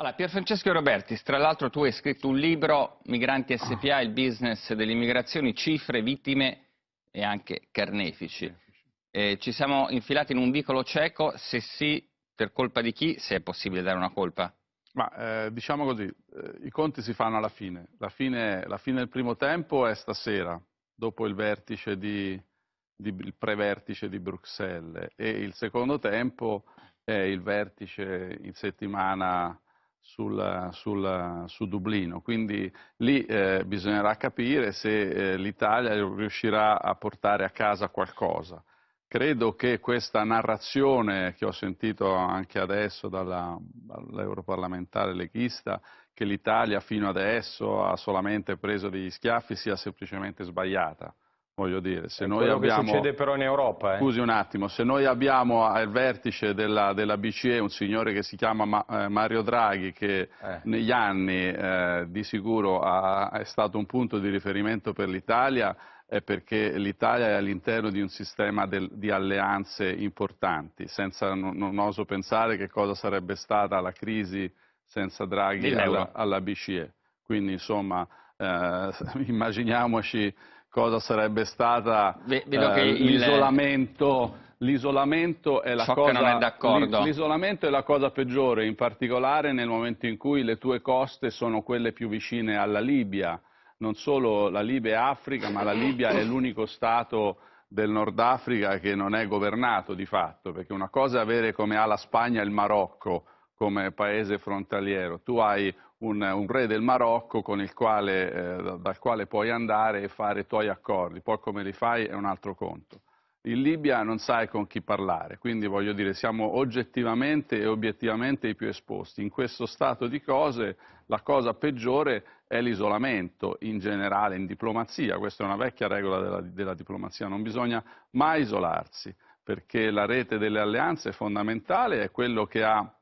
Allora, Pierfrancesco Robertis, tra l'altro tu hai scritto un libro, Migranti SPA, il business delle immigrazioni, cifre, vittime e anche carnefici. Eh, ci siamo infilati in un vicolo cieco, se sì, per colpa di chi, se è possibile dare una colpa? Ma eh, diciamo così, eh, i conti si fanno alla fine. La, fine. la, fine. del primo tempo è stasera, dopo il vertice di, di, il prevertice di Bruxelles e il secondo tempo è il vertice in settimana sulla, sulla, su Dublino. Quindi lì eh, bisognerà capire se eh, l'Italia riuscirà a portare a casa qualcosa. Credo che questa narrazione che ho sentito anche adesso dall'europarlamentare dall leghista, che l'Italia fino adesso ha solamente preso degli schiaffi, sia semplicemente sbagliata. Voglio dire, se è noi abbiamo... che succede però in Europa. Eh? Scusi un attimo, se noi abbiamo al vertice della, della BCE un signore che si chiama Ma, eh, Mario Draghi, che eh. negli anni eh, di sicuro ha, è stato un punto di riferimento per l'Italia, è perché l'Italia è all'interno di un sistema del, di alleanze importanti, senza, non, non, oso pensare che cosa sarebbe stata la crisi senza Draghi alla, alla BCE. Quindi insomma, eh, immaginiamoci cosa sarebbe stata eh, l'isolamento... L'isolamento è, è, la cosa peggiore, in particolare nel momento in cui le tue coste sono quelle più vicine alla Libia. Non solo la Libia è Africa, ma la Libia è l'unico Stato del Nord Africa che non è governato di fatto, perché una cosa è avere come ha la Spagna il Marocco come paese frontaliero, tu hai un, un, re del Marocco quale, eh, dal quale puoi andare e fare i tuoi accordi, poi come li fai è un altro conto. In Libia non sai con chi parlare, quindi voglio dire siamo oggettivamente e obiettivamente i più esposti. In questo stato di cose la cosa peggiore è l'isolamento in generale, in diplomazia, questa è una vecchia regola della, della diplomazia, non bisogna mai isolarsi perché la rete delle alleanze è fondamentale, è quello che ha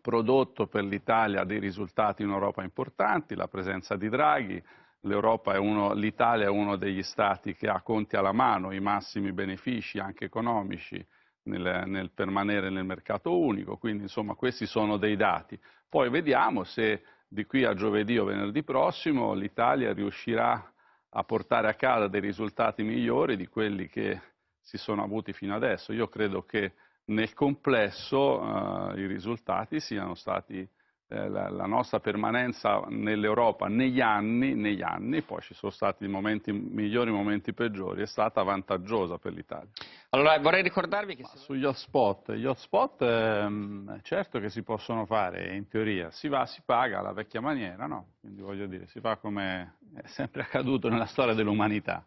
prodotto per l'Italia dei risultati in Europa importanti, la presenza di Draghi, l'Italia è uno degli stati che ha conti alla mano i massimi benefici anche economici nel, nel, permanere nel mercato unico, quindi insomma questi sono dei dati. Poi vediamo se di qui a giovedì o venerdì prossimo l'Italia riuscirà a portare a casa dei risultati migliori di quelli che si sono avuti fino adesso. Io credo che nel complesso eh, i risultati siano stati eh, la, la, nostra permanenza nell'Europa negli anni, negli anni, poi ci sono stati momenti migliori, momenti peggiori, è stata vantaggiosa per l'Italia. Allora vorrei ricordarvi che... Se... Sugli hotspot, gli hotspot ehm, certo che si possono fare in teoria, si va, si paga alla vecchia maniera, no? Quindi voglio dire, si fa come è sempre accaduto nella storia dell'umanità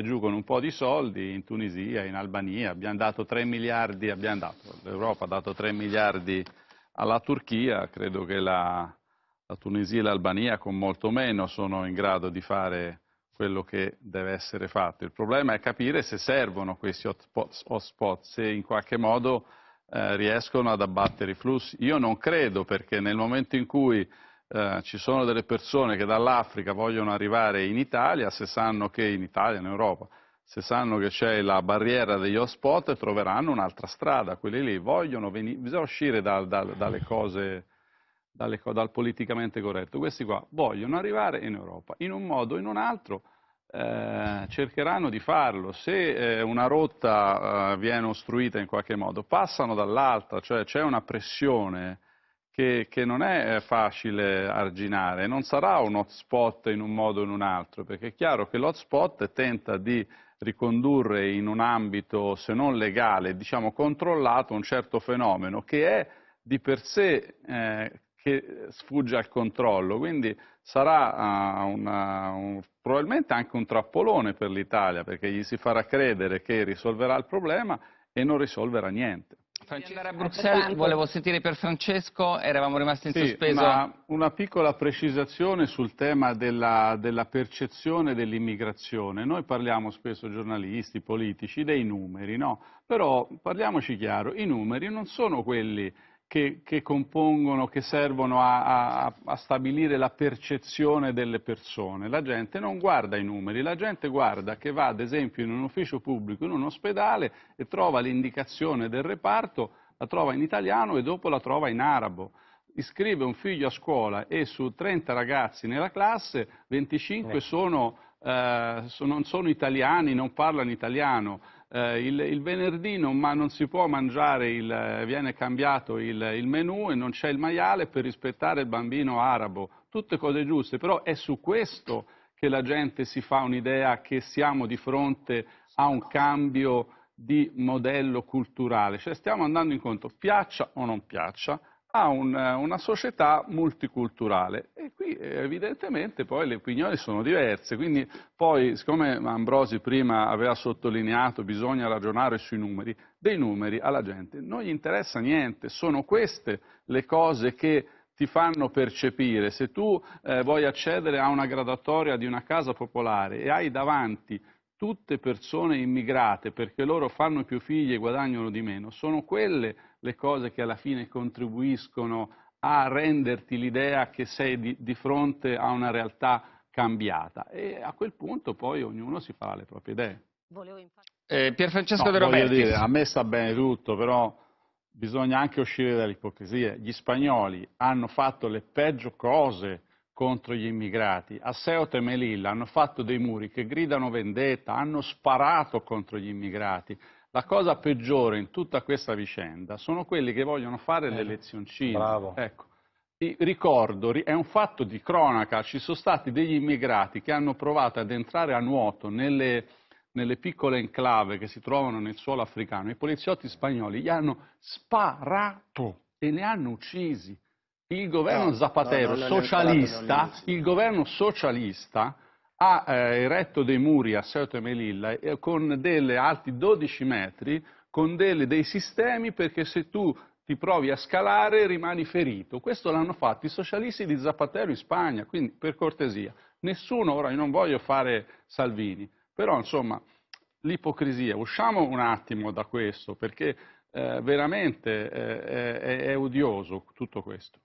giù con un po' di soldi in Tunisia, in Albania, abbiamo dato 3 miliardi, l'Europa ha dato 3 miliardi alla Turchia, credo che la, la Tunisia e l'Albania con molto meno sono in grado di fare quello che deve essere fatto. Il problema è capire se servono questi hotspot, se in qualche modo eh, riescono ad abbattere i flussi. Io non credo perché nel momento in cui eh, ci sono delle persone che dall'Africa vogliono arrivare in Italia, se sanno che in Italia, in Europa, se sanno che c'è la barriera degli hotspot troveranno un'altra strada, quelli lì vogliono venire, bisogna uscire dal, dal, dalle cose, dalle, dal politicamente corretto, questi qua vogliono arrivare in Europa, in un modo o in un altro eh, cercheranno di farlo, se eh, una rotta eh, viene ostruita in qualche modo passano dall'altra, cioè c'è una pressione che, che, non è eh, facile arginare, non sarà un hotspot in un modo o in un altro, perché è chiaro che l'hotspot tenta di ricondurre in un ambito, se non legale, diciamo controllato, un certo fenomeno che è di per sé eh, che sfugge al controllo, quindi sarà uh, una, un, probabilmente anche un trappolone per l'Italia, perché gli si farà credere che risolverà il problema e non risolverà niente. Francina a eh, Bruxelles, volevo sentire per Francesco, eravamo rimasti in sì, sospeso. Ma una piccola precisazione sul tema della, della percezione dell'immigrazione. Noi parliamo spesso, giornalisti, politici, dei numeri, no? Però parliamoci chiaro, i numeri non sono quelli che, che compongono, che servono a, a, a, stabilire la percezione delle persone. La gente non guarda i numeri, la gente guarda che va ad esempio in un ufficio pubblico, in un ospedale e trova l'indicazione del reparto, la trova in italiano e dopo la trova in arabo. Iscrive un figlio a scuola e su 30 ragazzi nella classe 25 ecco. sono, eh, so, non sono italiani, non parlano italiano eh, il, il, venerdì non, ma, non, si può mangiare, il, eh, viene cambiato il, il menù e non c'è il maiale per rispettare il bambino arabo. Tutte cose giuste, però è su questo che la gente si fa un'idea che siamo di fronte a un cambio di modello culturale, cioè stiamo andando incontro, piaccia o non piaccia, a un, eh, una società multiculturale. E qui eh, evidentemente poi le opinioni sono diverse, quindi poi siccome Ambrosi prima aveva sottolineato bisogna ragionare sui numeri, dei numeri alla gente non gli interessa niente, sono queste le cose che ti fanno percepire. Se tu eh, vuoi accedere a una gradatoria di una casa popolare e hai davanti tutte persone immigrate perché loro fanno più figli e guadagnano di meno, sono quelle le cose che alla fine contribuiscono a a renderti l'idea che sei di, di fronte a una realtà cambiata e a quel punto poi ognuno si farà le proprie idee. Eh, Francesco no, De Roberti. Dire, a me sta bene tutto, però bisogna anche uscire dall'ipocrisia. Gli spagnoli hanno fatto le peggio cose contro gli immigrati. A Ceuta e Melilla hanno fatto dei muri che gridano vendetta, hanno sparato contro gli immigrati. La cosa peggiore in tutta questa vicenda sono quelli che vogliono fare eh, le lezioncine. Bravo. Ecco, ricordo, è un fatto di cronaca, ci sono stati degli immigrati che hanno provato ad entrare a nuoto nelle, nelle piccole enclave che si trovano nel suolo africano. I poliziotti spagnoli gli hanno sparato e li hanno uccisi. Il governo no, Zapatero, no, no, socialista, il governo socialista ha eh, eretto dei muri a Ceuta e Melilla eh, con delle alti 12 metri, con delle, dei sistemi perché se tu ti provi a scalare rimani ferito. Questo l'hanno fatto i socialisti di Zapatero in Spagna, quindi per cortesia. Nessuno, ora io non voglio fare Salvini, però insomma l'ipocrisia, usciamo un attimo da questo perché eh, veramente eh, è, è odioso tutto questo.